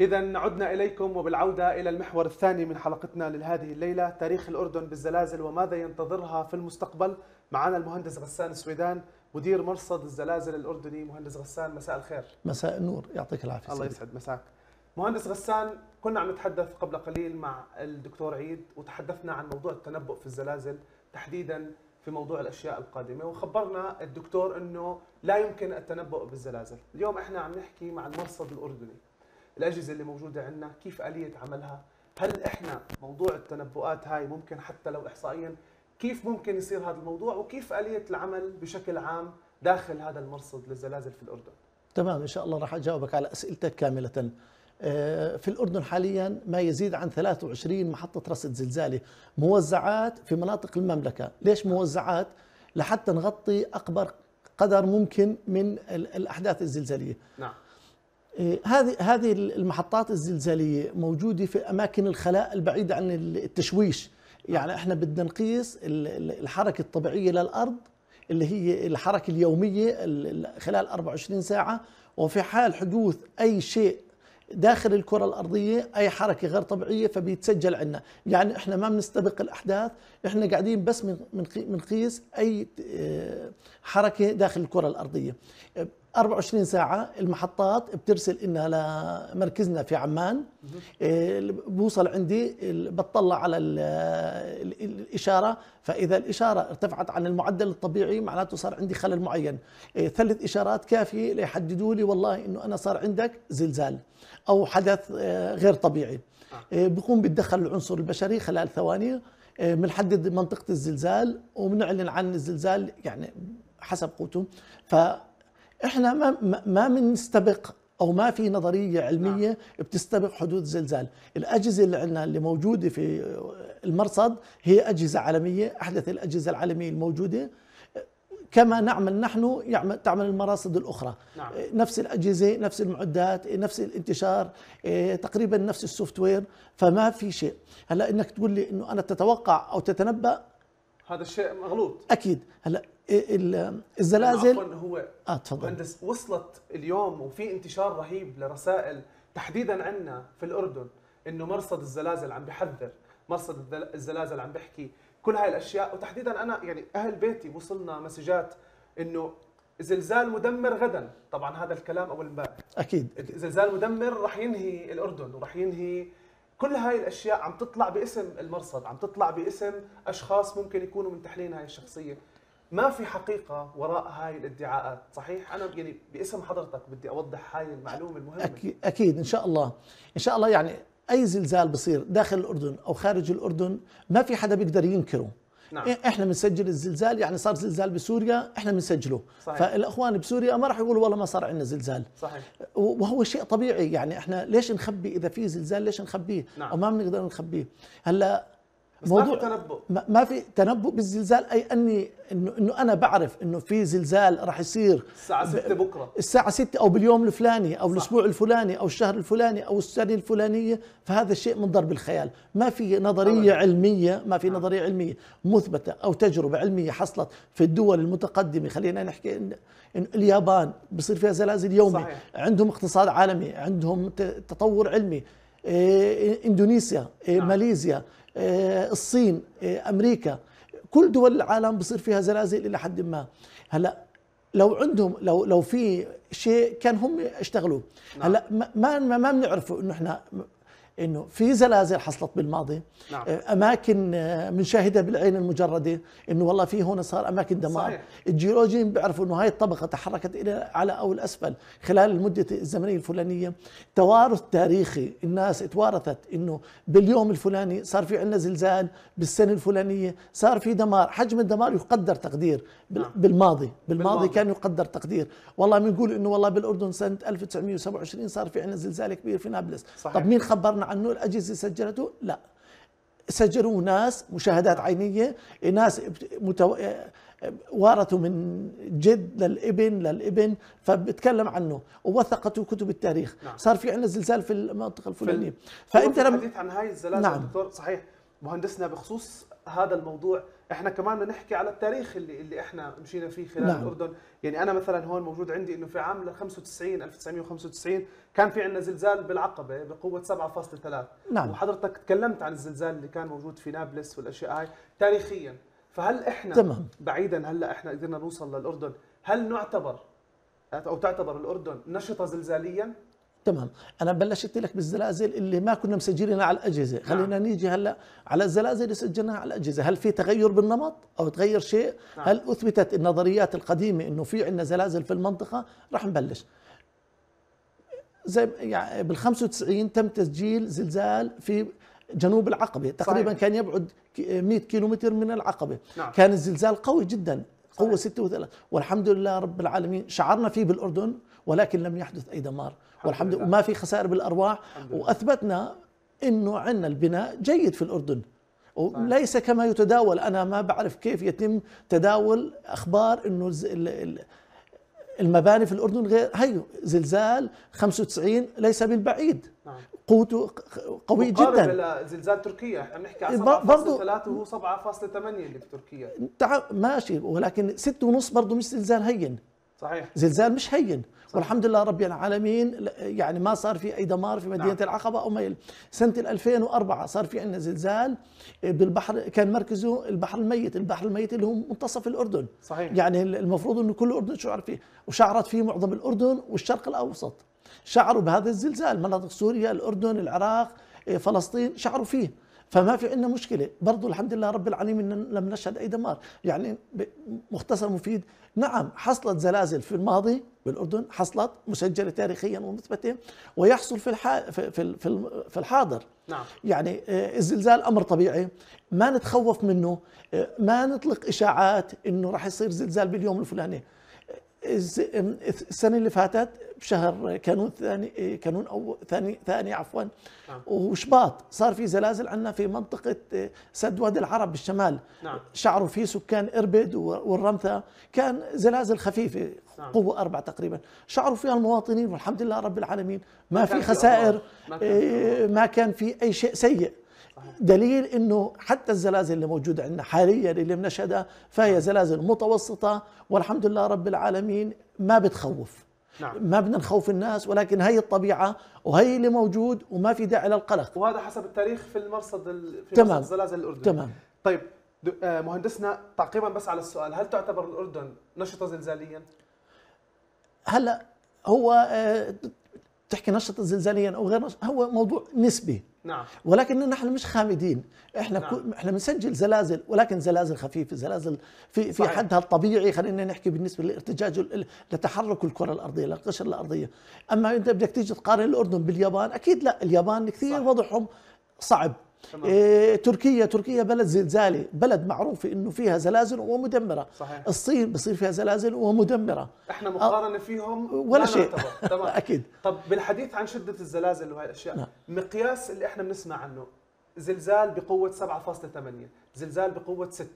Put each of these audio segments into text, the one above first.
إذا عدنا إليكم وبالعودة إلى المحور الثاني من حلقتنا لهذه الليلة تاريخ الأردن بالزلازل وماذا ينتظرها في المستقبل معنا المهندس غسان السويدان مدير مرصد الزلازل الأردني مهندس غسان مساء الخير مساء النور يعطيك العافية الله يسعد مساك مهندس غسان كنا عم نتحدث قبل قليل مع الدكتور عيد وتحدثنا عن موضوع التنبؤ في الزلازل تحديدا في موضوع الاشياء القادمه وخبرنا الدكتور انه لا يمكن التنبؤ بالزلازل، اليوم احنا عم نحكي مع المرصد الاردني الاجهزه اللي موجوده عندنا كيف اليه عملها هل احنا موضوع التنبؤات هاي ممكن حتى لو احصائيا كيف ممكن يصير هذا الموضوع وكيف اليه العمل بشكل عام داخل هذا المرصد للزلازل في الاردن تمام ان شاء الله راح اجاوبك على اسئلتك كامله آه، في الأردن حاليا ما يزيد عن 23 محطة رصد زلزالي موزعات في مناطق المملكة ليش موزعات؟ لحتى نغطي أكبر قدر ممكن من الأحداث الزلزالية نعم إيه، هذه هذه المحطات الزلزاليه موجوده في اماكن الخلاء البعيده عن التشويش يعني احنا بدنا نقيس الحركه الطبيعيه للارض اللي هي الحركه اليوميه خلال 24 ساعه وفي حال حدوث اي شيء داخل الكرة الأرضية أي حركة غير طبيعية فبيتسجل عندنا يعني إحنا ما بنستبق الأحداث إحنا قاعدين بس من من قيس أي إيه، حركة داخل الكرة الأرضية 24 ساعة المحطات بترسل إنها لمركزنا في عمان إيه، بوصل عندي بطلع على الإشارة فإذا الإشارة ارتفعت عن المعدل الطبيعي معناته صار عندي خلل معين إيه، ثلاث إشارات كافية ليحددوا لي والله إنه أنا صار عندك زلزال أو حدث إيه، غير طبيعي آه. بقوم بتدخل العنصر البشري خلال ثواني بنحدد منطقة الزلزال وبنعلن عن الزلزال يعني حسب قوته ف احنا ما ما بنستبق او ما في نظريه علميه نعم. بتستبق حدوث زلزال الاجهزه اللي عندنا اللي موجوده في المرصد هي اجهزه عالميه احدث الاجهزه العالميه الموجوده كما نعمل نحن يعمل تعمل المراصد الاخرى نعم. نفس الاجهزه نفس المعدات نفس الانتشار إيه، تقريبا نفس السوفت وير فما في شيء هلا انك تقول لي انه انا تتوقع او تتنبأ هذا الشيء مغلوط اكيد هلا إيه، الزلازل هو اه تفضل مهندس وصلت اليوم وفي انتشار رهيب لرسائل تحديدا عندنا في الاردن انه مرصد الزلازل عم بحذر مرصد الزلازل عم بحكي كل هاي الاشياء وتحديدا انا يعني اهل بيتي وصلنا مسجات انه زلزال مدمر غدا طبعا هذا الكلام اول امبارح اكيد زلزال مدمر رح ينهي الاردن ورح ينهي كل هاي الاشياء عم تطلع باسم المرصد عم تطلع باسم اشخاص ممكن يكونوا من تحليل هاي الشخصيه ما في حقيقه وراء هاي الادعاءات صحيح انا يعني باسم حضرتك بدي اوضح هاي المعلومه المهمه اكيد اكيد ان شاء الله ان شاء الله يعني اي زلزال بصير داخل الاردن او خارج الاردن ما في حدا بيقدر ينكره نعم. احنا بنسجل الزلزال يعني صار زلزال بسوريا احنا بنسجله صحيح. فالاخوان بسوريا ما راح يقولوا والله ما صار عندنا زلزال صحيح. وهو شيء طبيعي يعني احنا ليش نخبي اذا في زلزال ليش نخبيه نعم. او ما بنقدر نخبيه هلا بس موضوع ما في تنبؤ ما في تنبؤ بالزلزال اي اني انه انه انا بعرف انه في زلزال راح يصير الساعه 6 بكره الساعه 6 او باليوم الفلاني او صح. الاسبوع الفلاني او الشهر الفلاني او السنه الفلانيه فهذا شيء من ضرب الخيال ما في نظريه أبدا. علميه ما في نعم. نظريه علميه مثبته او تجربه علميه حصلت في الدول المتقدمه خلينا نحكي إن اليابان بصير فيها زلازل يومي صحيح. عندهم اقتصاد عالمي عندهم تطور علمي إيه، اندونيسيا إيه، نعم. ماليزيا إيه، الصين امريكا كل دول العالم بصير فيها زلازل الى حد ما هلا لو عندهم لو لو في شيء كان هم اشتغلوا نعم. هلا ما ما بنعرفه انه احنا انه في زلازل حصلت بالماضي نعم. آه، اماكن بنشاهدها آه، بالعين المجرده انه والله في هون صار اماكن دمار صحيح. الجيولوجيين بيعرفوا انه هاي الطبقه تحركت الى على او الاسفل خلال المده الزمنيه الفلانيه توارث تاريخي الناس توارثت انه باليوم الفلاني صار في عندنا زلزال بالسنه الفلانيه صار في دمار حجم الدمار يقدر تقدير نعم. بالماضي بالماضي, بالماضي. كان يقدر تقدير والله بنقول انه والله بالاردن سنه 1927 صار في عندنا زلزال كبير في نابلس صحيح. طب مين خبرنا انه الاجهزه سجلته لا سجلوا ناس مشاهدات عينيه ناس متو... وارثوا من جد للابن للابن فبتكلم عنه ووثقته كتب التاريخ نعم. صار في عندنا زلزال في المنطقه الفلانيه فانت لما الحديث عن هاي الزلازل نعم. دكتور صحيح مهندسنا بخصوص هذا الموضوع احنا كمان بدنا نحكي على التاريخ اللي اللي احنا مشينا فيه خلال نعم. الاردن يعني انا مثلا هون موجود عندي انه في عام 95 1995 كان في عندنا زلزال بالعقبه بقوه 7.3 نعم. وحضرتك تكلمت عن الزلزال اللي كان موجود في نابلس والاشياء هاي تاريخيا فهل احنا تمام. بعيدا هلا احنا قدرنا نوصل للاردن هل نعتبر او تعتبر الاردن نشطه زلزاليا تمام انا بلشت لك بالزلازل اللي ما كنا مسجلينها على الاجهزه نعم. خلينا نيجي هلا على الزلازل اللي سجلناها على الاجهزه هل في تغير بالنمط او تغير شيء نعم. هل اثبتت النظريات القديمه انه في عندنا زلازل في المنطقه راح نبلش زي يعني بال 95 تم تسجيل زلزال في جنوب العقبه تقريبا صحيح. كان يبعد 100 كيلومتر من العقبه نعم. كان الزلزال قوي جدا قوه و3 والحمد لله رب العالمين شعرنا فيه بالاردن ولكن لم يحدث أي دمار والحمد لله وما في خسائر بالأرواح وأثبتنا أنه عندنا البناء جيد في الأردن وليس كما يتداول أنا ما بعرف كيف يتم تداول أخبار أنه المباني في الأردن غير هي زلزال 95 ليس بالبعيد نعم. قوته قوي جدا مقارب زلزال تركيا احنا بنحكي على 7.3 إيه، وهو 7.8 اللي بتركيا ماشي ولكن 6.5 برضه مش زلزال هين صحيح زلزال مش هين صحيح. والحمد لله رب العالمين يعني ما صار في اي دمار في مدينه نعم. العقبه او ميل سنه 2004 صار في عندنا زلزال آه، بالبحر كان مركزه البحر الميت البحر الميت اللي هو منتصف الاردن صحيح يعني المفروض انه كل الاردن شعر فيه وشعرت فيه معظم الاردن والشرق الاوسط شعروا بهذا الزلزال مناطق سوريا الاردن العراق آه، فلسطين شعروا فيه فما في عندنا مشكله برضه الحمد لله رب العالمين لم نشهد اي دمار يعني مختصر مفيد نعم حصلت زلازل في الماضي بالاردن حصلت مسجله تاريخيا ومثبته ويحصل في الح... في في في الحاضر نعم. يعني آه، الزلزال امر طبيعي ما نتخوف منه آه، ما نطلق اشاعات انه راح يصير زلزال باليوم الفلاني السنه اللي فاتت بشهر كانون ثاني إيه، كانون او ثاني ثاني عفوا نعم. وشباط صار في زلازل عندنا في منطقه إيه، سد وادي العرب بالشمال نعم. شعروا فيه سكان اربد والرمثا كان زلازل خفيفه نعم. قوه اربع تقريبا شعروا فيها المواطنين والحمد لله رب العالمين ما, ما في خسائر ما كان, إيه، ما كان في اي شيء سيء دليل انه حتى الزلازل اللي موجوده عندنا حاليا اللي بنشهدها فهي نعم. زلازل متوسطه والحمد لله رب العالمين ما بتخوف نعم. ما بدنا نخوف الناس ولكن هي الطبيعه وهي اللي موجود وما في داعي للقلق وهذا حسب التاريخ في المرصد في تمام. مرصد الزلازل الاردني تمام طيب آه، مهندسنا تعقيبا بس على السؤال هل تعتبر الاردن نشطه زلزاليا هلا هو آه، تحكي نشطه زلزاليا او غير نشطة هو موضوع نسبي نعم ولكن نحن مش خامدين احنا نعم. احنا بنسجل زلازل ولكن زلازل خفيفه زلازل في في حدها الطبيعي خلينا نحكي بالنسبه لارتجاج لتحرك الكره الارضيه للقشره الارضيه اما انت بدك تيجي تقارن الاردن باليابان اكيد لا اليابان كثير وضعهم صعب إيه تركيا تركيا بلد زلزالي بلد معروف انه فيها زلازل ومدمره صحيح. الصين بصير فيها زلازل ومدمره احنا أه، مقارنه فيهم ولا شيء تمام اكيد طب بالحديث عن شده الزلازل وهي الاشياء نعم. مقياس اللي احنا بنسمع عنه زلزال بقوه 7.8 زلزال بقوه 6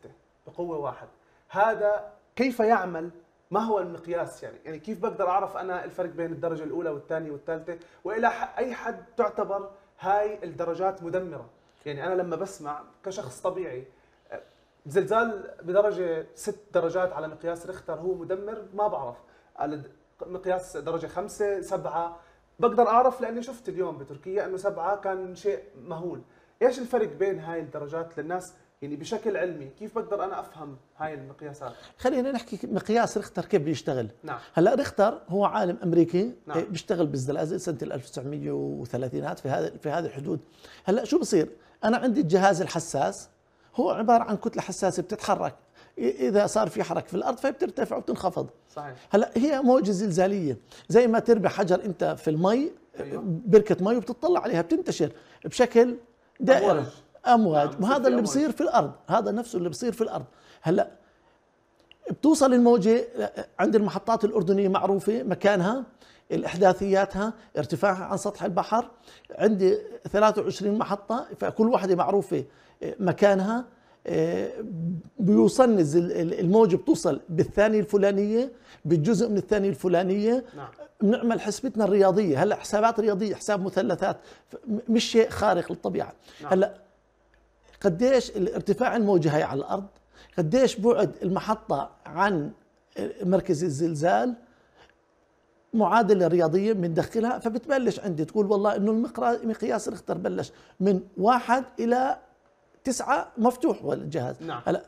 بقوه 1 هذا كيف يعمل ما هو المقياس يعني يعني كيف بقدر اعرف انا الفرق بين الدرجه الاولى والثانيه والثالثه والى اي حد تعتبر هاي الدرجات مدمره يعني انا لما بسمع كشخص طبيعي زلزال بدرجه ست درجات على مقياس ريختر هو مدمر ما بعرف على مقياس درجه خمسة سبعة بقدر اعرف لاني شفت اليوم بتركيا انه سبعة كان شيء مهول ايش الفرق بين هاي الدرجات للناس يعني بشكل علمي كيف بقدر انا افهم هاي المقياسات خلينا نحكي مقياس ريختر كيف بيشتغل نعم هلا ريختر هو عالم امريكي نعم. إيه، بيشتغل بالزلازل سنه 1930 في هذا في هذه الحدود هلا شو بصير انا عندي الجهاز الحساس هو عباره عن كتله حساسه بتتحرك اذا صار في حركه في الارض فبترتفع وبتنخفض صحيح هلا هي موجه زلزاليه زي ما تربي حجر انت في المي أيوه. بركه مي وبتطلع عليها بتنتشر بشكل دائري امواج, أمواج. نعم. وهذا اللي بصير في الارض هذا نفسه اللي بصير في الارض هلا بتوصل الموجه عند المحطات الاردنيه معروفه مكانها الاحداثياتها ارتفاعها عن سطح البحر عندي 23 محطه فكل واحده معروفه آه، مكانها آه، بيوصلني الموجة بتوصل بالثانية الفلانية بالجزء من الثانية الفلانية نعم. بنعمل حسبتنا الرياضية هلا حسابات رياضية حساب مثلثات مش شيء خارق للطبيعة نعم. هلا قديش ارتفاع الموجة هي على الأرض قديش بعد المحطة عن آه، مركز الزلزال معادله رياضيه بندخلها فبتبلش عندي تقول والله انه المقياس ريختر بلش من واحد الى تسعه مفتوح الجهاز نعم. هلا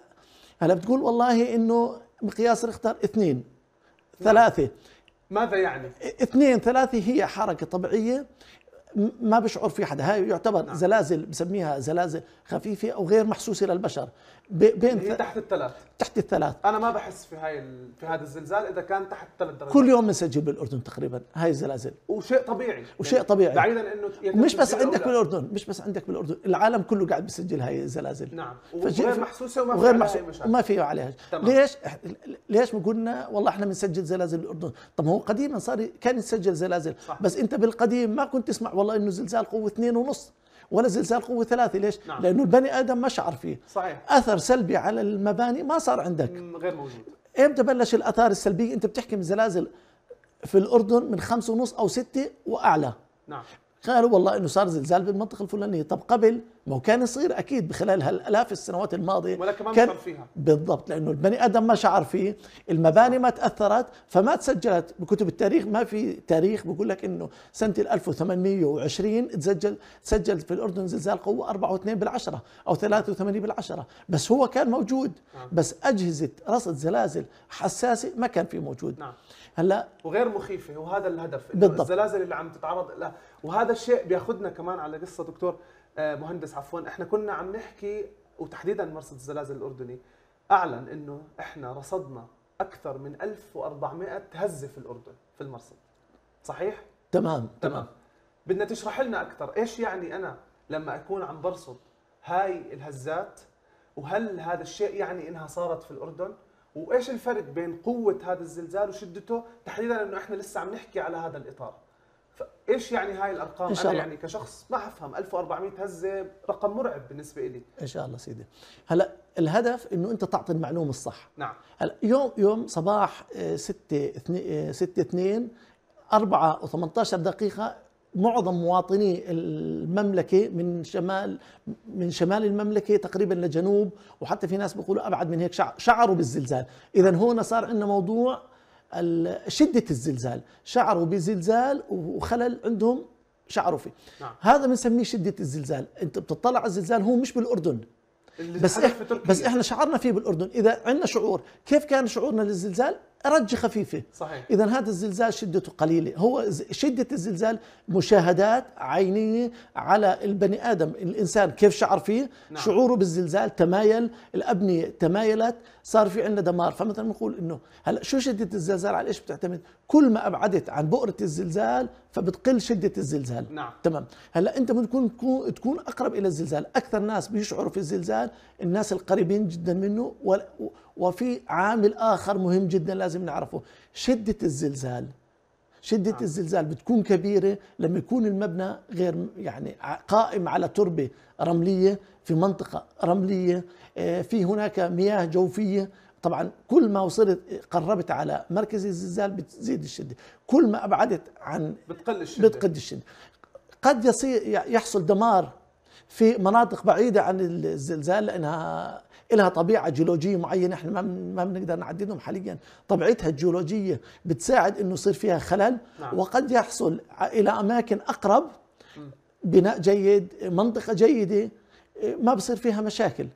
هلا بتقول والله انه مقياس ريختر اثنين نعم. ثلاثه ماذا يعني؟ اثنين ثلاثة هي حركة طبيعية ما بشعر في حدا هاي يعتبر نعم. زلازل بسميها زلازل خفيفه او غير محسوسه للبشر بين هي تحت الثلاث تحت الثلاث انا ما بحس في هاي ال... في هذا الزلزال اذا كان تحت ثلاث درجات كل يوم بنسجل بالاردن تقريبا هاي الزلازل وشيء طبيعي وشيء يعني طبيعي بعيدا انه مش بس عندك بالاردن مش بس عندك بالاردن العالم كله قاعد بيسجل هاي الزلازل نعم وغير محسوسه وما وغير محسوسه مشاكل. وما في عليها تمام. ليش ليش بقولنا والله احنا بنسجل زلازل بالاردن طب هو قديما صار كان يسجل زلازل صح. بس انت بالقديم ما كنت تسمع والله انه زلزال قوه اثنين ونص ولا زلزال قوه ثلاثه ليش؟ نعم. لانه البني ادم ما شعر فيه صحيح اثر سلبي على المباني ما صار عندك غير موجود امتى بلش الاثار السلبيه انت بتحكي من زلازل في الاردن من خمسة ونص او ستة واعلى نعم. قالوا والله انه صار زلزال بالمنطقه الفلانيه طب قبل ما كان يصير اكيد بخلال هالالاف السنوات الماضيه ولكن ما كان فيها بالضبط لانه البني ادم ما شعر فيه المباني ما تاثرت فما تسجلت بكتب التاريخ ما في تاريخ بقول لك انه سنه 1820 تسجل تسجل في الاردن زلزال قوه 4.2 بالعشره او 83 بالعشره بس هو كان موجود نعم. بس اجهزه رصد زلازل حساسه ما كان في موجود نعم. هلا وغير مخيفه وهذا الهدف بالضبط الزلازل اللي عم تتعرض لها وهذا الشيء بياخذنا كمان على قصه دكتور آه، مهندس عفوا احنا كنا عم نحكي وتحديدا مرصد الزلازل الاردني اعلن انه احنا رصدنا اكثر من 1400 هزه في الاردن في المرصد صحيح تمام تمام بدنا تشرح لنا اكثر ايش يعني انا لما اكون عم برصد هاي الهزات وهل هذا الشيء يعني انها صارت في الاردن وايش الفرق بين قوه هذا الزلزال وشدته تحديدا انه احنا لسه عم نحكي على هذا الاطار ايش يعني هاي الارقام إن شاء الله. انا يعني كشخص ما حفهم 1400 هزه رقم مرعب بالنسبه لي ان شاء الله سيدي هلا الهدف انه انت تعطي المعلومه الصح نعم هلا يوم يوم صباح 6 2 6 2 4 و18 دقيقه معظم مواطني المملكه من شمال من شمال المملكه تقريبا لجنوب وحتى في ناس بيقولوا ابعد من هيك شعروا بالزلزال، اذا هون صار عندنا موضوع شده الزلزال، شعروا بزلزال وخلل عندهم شعروا فيه. نعم. هذا بنسميه شده الزلزال، انت بتطلع على الزلزال هو مش بالاردن بس إح... بس احنا شعرنا فيه بالاردن، اذا عندنا شعور، كيف كان شعورنا للزلزال؟ رج خفيفة صحيح إذا هذا الزلزال شدته قليلة هو شدة الزلزال مشاهدات عينية على البني آدم الإنسان كيف شعر فيه نعم. شعوره بالزلزال تمايل الأبنية تمايلت صار في عندنا دمار فمثلا بنقول إنه هلا شو شدة الزلزال على إيش بتعتمد كل ما أبعدت عن بؤرة الزلزال فبتقل شدة الزلزال نعم. تمام هلا أنت ممكن تكون أقرب إلى الزلزال أكثر ناس بيشعروا في الزلزال الناس القريبين جدا منه وفي عامل آخر مهم جدا لازم نعرفه شدة الزلزال شدة آه. الزلزال بتكون كبيرة لما يكون المبنى غير يعني قائم على تربة رملية في منطقة رملية آه، في هناك مياه جوفية طبعا كل ما وصلت قربت على مركز الزلزال بتزيد الشدة كل ما أبعدت عن بتقل الشدة بتقل الشدة قد يصير يحصل دمار في مناطق بعيدة عن الزلزال لأنها لها طبيعه جيولوجيه معينه احنا ما بنقدر نعددهم حاليا طبيعتها الجيولوجيه بتساعد انه يصير فيها خلل نعم. وقد يحصل الى اماكن اقرب بناء جيد منطقه جيده ما بصير فيها مشاكل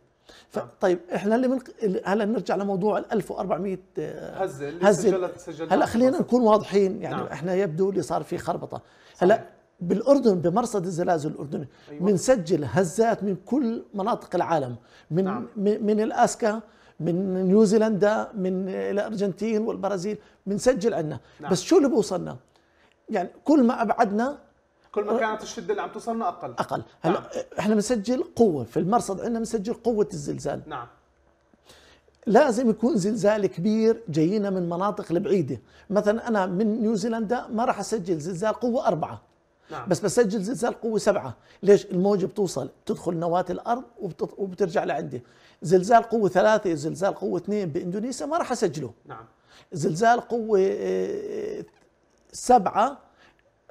نعم. طيب احنا اللي من هلا نرجع لموضوع ال 1400 آه، هزه اللي سجلت سجلت هلا خلينا نكون واضحين يعني نعم. احنا يبدو اللي صار في خربطه هلا بالاردن بمرصد الزلازل الاردني أيوة. بنسجل هزات من كل مناطق العالم من نعم. من الاسكا من نيوزيلندا من الارجنتين والبرازيل بنسجل عندنا نعم. بس شو اللي بوصلنا يعني كل ما ابعدنا كل ما أه، كانت الشده اللي عم توصلنا اقل اقل نعم. هلا احنا بنسجل قوه في المرصد عندنا بنسجل قوه الزلزال نعم لازم يكون زلزال كبير جايينا من مناطق البعيده مثلا انا من نيوزيلندا ما راح اسجل زلزال قوه أربعة نعم. بس بسجل زلزال قوه سبعة ليش الموجة بتوصل بتدخل نواة الأرض وبتط... وبترجع لعندي زلزال قوة ثلاثة زلزال قوة اثنين بإندونيسيا ما راح أسجله نعم. زلزال قوة آه، سبعة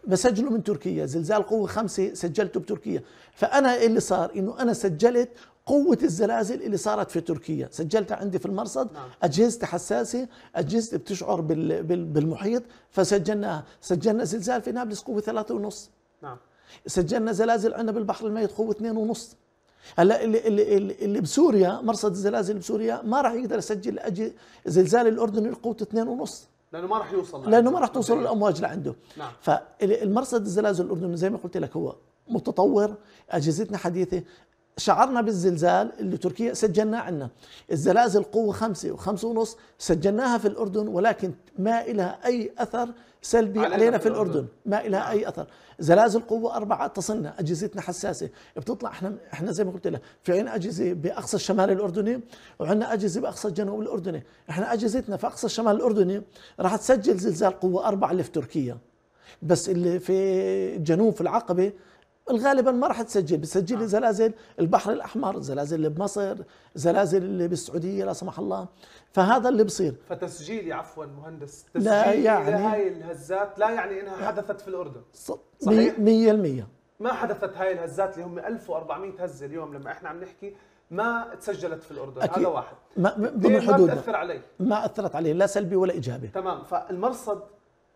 بسجله من تركيا زلزال قوة خمسة سجلته بتركيا فأنا اللي صار إنه أنا سجلت قوة الزلازل اللي صارت في تركيا سجلتها عندي في المرصد نعم. أجهزة حساسة أجهزة بتشعر بالمحيط فسجلناها سجلنا زلزال في نابلس قوة ثلاثة ونص نعم. سجلنا زلازل عندنا بالبحر الميت قوة اثنين ونص هلا اللي, اللي, اللي بسوريا مرصد الزلازل بسوريا ما راح يقدر يسجل زلزال الاردن قوه اثنين ونص لانه ما راح يوصل لانه ما راح توصل الامواج لعنده نعم. فالمرصد الزلازل الاردني زي ما قلت لك هو متطور اجهزتنا حديثه شعرنا بالزلزال اللي تركيا سجلناه عندنا الزلازل قوة خمسة وخمسة ونص سجلناها في الأردن ولكن ما لها أي أثر سلبي علينا, علينا في الأردن. الأردن ما لها نعم. أي أثر زلازل قوة أربعة تصلنا أجهزتنا حساسة بتطلع إحنا إحنا زي ما قلت لك في عنا أجهزة بأقصى الشمال الأردني وعندنا أجهزة بأقصى الجنوب الأردني إحنا أجهزتنا في أقصى الشمال الأردني راح تسجل زلزال قوة أربعة اللي في تركيا بس اللي في الجنوب في العقبة غالبا ما راح تسجل بتسجل آه. زلازل البحر الاحمر زلازل اللي بمصر زلازل اللي بالسعوديه لا سمح الله فهذا اللي بصير فتسجيلي عفوا مهندس تسجيلي لا يعني هاي الهزات لا يعني انها حدثت في الاردن صحيح 100% ما حدثت هاي الهزات اللي هم 1400 هزه اليوم لما احنا عم نحكي ما تسجلت في الاردن أكيد. هذا واحد ما ضمن حدودنا ما تاثر علي ما اثرت عليه لا سلبي ولا ايجابي تمام فالمرصد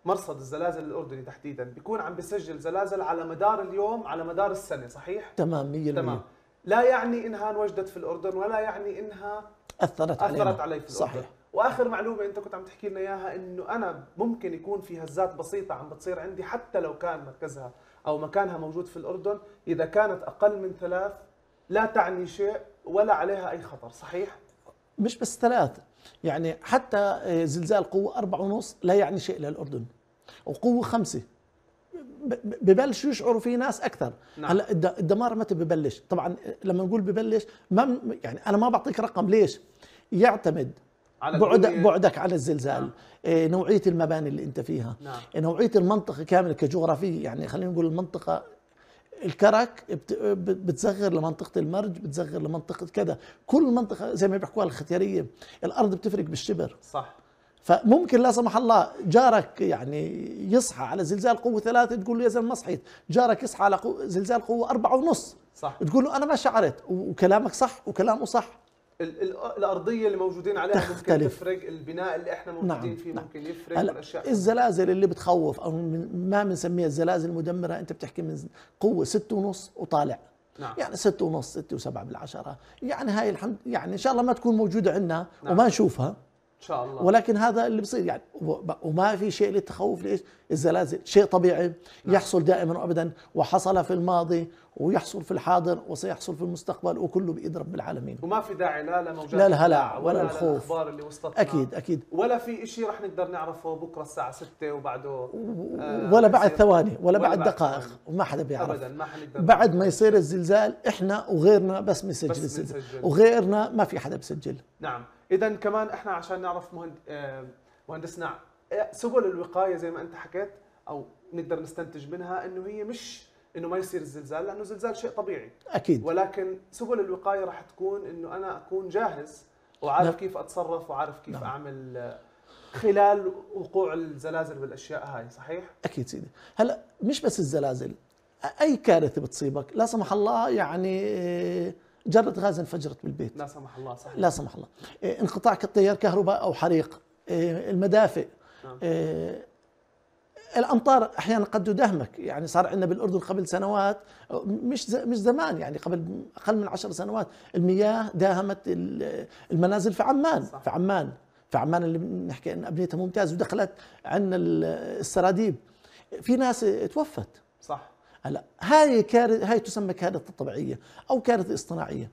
مرصد الزلازل الاردني تحديدا بيكون عم بسجل زلازل على مدار اليوم على مدار السنه صحيح تمام 100% تمام لا يعني انها انوجدت في الاردن ولا يعني انها اثرت اثرت علي في الأردن. صحيح واخر معلومه انت كنت عم تحكي لنا اياها انه انا ممكن يكون في هزات بسيطه عم بتصير عندي حتى لو كان مركزها او مكانها موجود في الاردن اذا كانت اقل من ثلاث لا تعني شيء ولا عليها اي خطر صحيح مش بس ثلاث يعني حتى آه، زلزال قوة أربعة ونص لا يعني شيء للأردن وقوة خمسة ببلش يشعروا في ناس اكثر نعم. هلا الدمار متى ببلش طبعا آه، لما نقول ببلش ما يعني انا ما بعطيك رقم ليش يعتمد على بعدك بعدك على الزلزال نعم. آه، نوعيه المباني اللي انت فيها نعم. نوعيه المنطقه كامله كجغرافيه يعني خلينا نقول المنطقه الكرك بتصغر لمنطقه المرج بتصغر لمنطقه كذا كل منطقه زي ما بيحكوها الختياريه الارض بتفرق بالشبر صح فممكن لا سمح الله جارك يعني يصحى على زلزال قوة ثلاثة تقول له يا زلمة ما صحيت جارك يصحى على زلزال قوة أربعة ونص صح تقول له أنا ما شعرت وكلامك صح وكلامه صح الارضيه اللي موجودين عليها تختلف. ممكن تفرق البناء اللي احنا موجودين نعم. فيه نعم. ممكن يفرق الاشياء الزلازل اللي بتخوف او من ما بنسميها الزلازل المدمره انت بتحكي من قوه ستة ونص وطالع نعم. يعني ستة ونص ستة وسبعة بالعشرة يعني هاي الحمد يعني إن شاء الله ما تكون موجودة عندنا نعم. وما نشوفها ان شاء الله ولكن هذا اللي بصير يعني وما في شيء للتخوف ليش الزلازل شيء طبيعي نعم. يحصل دائما وابدا وحصل في الماضي ويحصل في الحاضر وسيحصل في المستقبل وكله بايد رب العالمين وما في داعي لا لموجات لا الهلع ولا, ولا الخوف الاخبار اللي وصلتنا اكيد اكيد ولا في شيء رح نقدر نعرفه بكره الساعه 6 وبعده آه ولا بعد ثواني ولا, ولا بعد دقائق وما حدا بيعرف ابدا ما حنقدر بعد ما يصير الزلزال احنا وغيرنا بس بنسجل الزلزال وغيرنا ما في حدا بسجل نعم اذا كمان احنا عشان نعرف مهند... آه، مهندسنا آه، سبل الوقايه زي ما انت حكيت او نقدر نستنتج منها انه هي مش انه ما يصير الزلزال لانه الزلزال شيء طبيعي اكيد ولكن سبل الوقايه راح تكون انه انا اكون جاهز وعارف نعم. كيف اتصرف وعارف كيف نعم. اعمل آه، خلال وقوع الزلازل والاشياء هاي صحيح اكيد سيدي هلا مش بس الزلازل اي كارثه بتصيبك لا سمح الله يعني جرة غاز انفجرت بالبيت لا سمح الله صحيح. لا سمح الله إيه، انقطاع كالتيار كهرباء أو حريق إيه، المدافئ نعم. إيه الامطار احيانا قد تدهمك يعني صار عندنا بالاردن قبل سنوات مش مش زمان يعني قبل اقل من عشر سنوات المياه داهمت المنازل في عمان صح. في عمان في عمان اللي بنحكي ان ابنيتها ممتاز ودخلت عندنا السراديب في ناس توفت هلا هاي كارثه هاي تسمى كارثه طبيعيه او كارثه اصطناعيه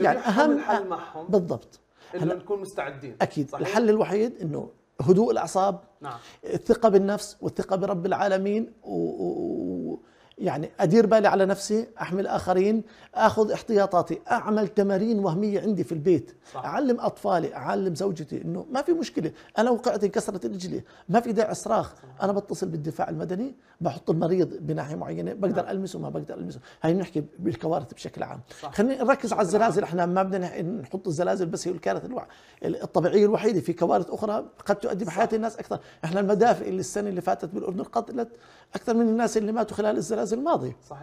يعني اهم الحل معهم بالضبط انه نكون مستعدين اكيد صحيح؟ الحل الوحيد انه هدوء الاعصاب نعم الثقه بالنفس والثقه برب العالمين و... و... يعني ادير بالي على نفسي احمل اخرين اخذ احتياطاتي اعمل تمارين وهميه عندي في البيت صح. اعلم اطفالي اعلم زوجتي انه ما في مشكله انا وقعت انكسرت رجلي ما في داعي صراخ انا بتصل بالدفاع المدني بحط المريض بناحيه معينه بقدر نعم. المسه ما بقدر المسه هاي بنحكي بالكوارث بشكل عام خلينا نركز على الزلازل احنا ما بدنا نحط الزلازل بس هي الكارثه الوع... الطبيعيه الوحيده في كوارث اخرى قد تؤدي بحياه الناس اكثر احنا المدافئ اللي السنه اللي فاتت بالاردن قتلت اكثر من الناس اللي ماتوا خلال الزلازل الماضي صحيح.